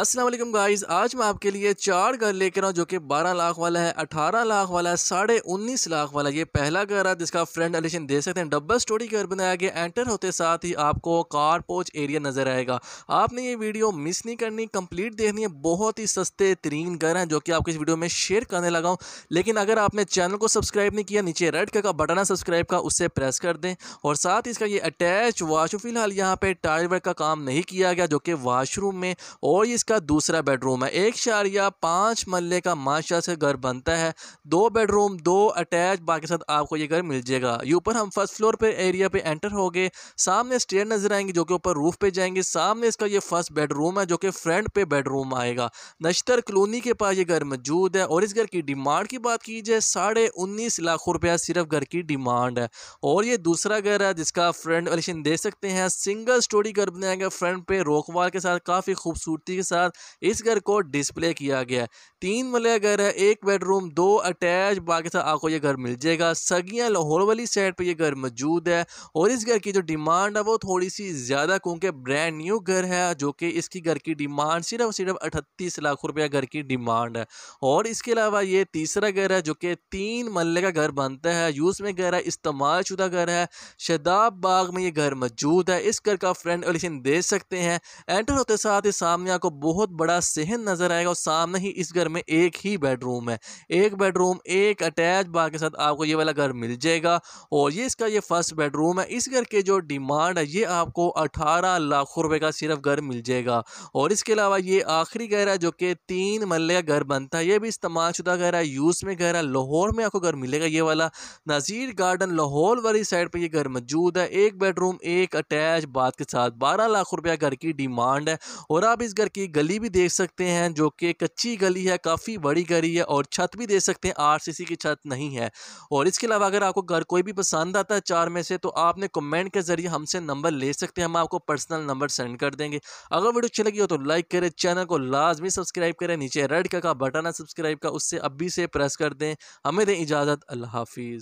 Aslam guys आज मैं आपके लिए चार घर लेकर हूँ जो कि 12 लाख वाला है 18 लाख वाला है साढ़े उन्नीस लाख वाला ये पहला घर है जिसका फ्रंट एडिशन दे सकते हैं डबल स्टोरी घर बनाया गया एंटर होते साथ ही आपको कार पोच एरिया नज़र आएगा आपने ये वीडियो मिस नहीं करनी कंप्लीट देखनी है बहुत ही सस्ते तरीन घर हैं जो कि आपको इस वीडियो में शेयर करने लगा हूँ लेकिन अगर आपने चैनल को सब्सक्राइब नहीं किया नीचे रेड कलर का बटन है सब्सक्राइब का उससे प्रेस कर दें और साथ ही इसका ये अटैच वाशरूम फिलहाल यहाँ पर टायर वर्क का काम नहीं किया गया जो कि वाशरूम में और इसका दूसरा बेडरूम है एक शारिया पाँच मल्ले का माशा से घर बनता है दो बेडरूम दो अटैच बाकी साथ आपको ये घर मिल जाएगा ये ऊपर हम फर्स्ट फ्लोर पर एरिया पे एंटर हो गए सामने स्टेयर नजर आएंगे जो कि ऊपर रूफ पे जाएंगे सामने इसका ये फर्स्ट बेडरूम है जो कि फ्रंट पे बेडरूम आएगा नश्तर कलोनी के पास ये घर मौजूद है और इस घर की डिमांड की बात की जाए साढ़े उन्नीस लाख रुपया सिर्फ घर की डिमांड है और ये दूसरा घर है जिसका फ्रंट वाले दे सकते हैं सिंगल स्टोरी घर बनाएगा फ्रंट पे रोकवाल के साथ काफ़ी खूबसूरती के साथ इस घर को डिस्प्ले किया गया है तीन मल घर है एक बेडरूम दो अटैच बाकी साथ आपको ये घर मिल जाएगा सगियाँ लाहौर वाली साइड पर यह घर मौजूद है और इस घर की जो डिमांड है वो थोड़ी सी ज़्यादा क्योंकि ब्रांड न्यू घर है जो कि इसकी घर की डिमांड सिर्फ सिर्फ अठतीस लाख रुपया घर की डिमांड है और इसके अलावा ये तीसरा घर है जो कि तीन मल्ले का घर बनता है यूज़ में घर है इस्तेमाल शुदा घर है शदाब बाग में ये घर मौजूद है इस घर का फ्रेंड एलिशन दे सकते हैं एंटर होते साथ ही सामने आपको बहुत बड़ा सहन नज़र आएगा और सामने ही इस घर में एक ही बेडरूम है एक बेडरूम एक अटैच बार के साथ आपको ये वाला घर मिल जाएगा और ये इसका ये फर्स्ट बेडरूम है इस घर के जो डिमांड है ये आपको अठारह लाख रुपये का सिर्फ घर मिल जाएगा और इसके अलावा ये आखिरी घर है जो कि तीन मल्ले का घर बनता है ये भी इस्तेमालशुदा घर है यूज़ में घर है लाहौर में आपको घर मिलेगा ये वाला नज़ीर गार्डन लाहौल वाली साइड पर यह घर मौजूद है एक बेडरूम एक अटैच बाग के साथ बारह लाख रुपया घर की डिमांड है और आप इस घर की गली भी देख सकते हैं जो कि कच्ची गली है काफ़ी बड़ी गली है और छत भी देख सकते हैं आरसीसी की छत नहीं है और इसके अलावा अगर आपको घर कोई भी पसंद आता है चार में से तो आपने कमेंट के ज़रिए हमसे नंबर ले सकते हैं हम आपको पर्सनल नंबर सेंड कर देंगे अगर वीडियो अच्छी लगी हो तो लाइक करें चैनल को लाजमी सब्सक्राइब करें नीचे रेड का बटन है सब्सक्राइब का उससे अभी से प्रेस कर दें हमें दें इजाज़त अल्लाह हाफिज़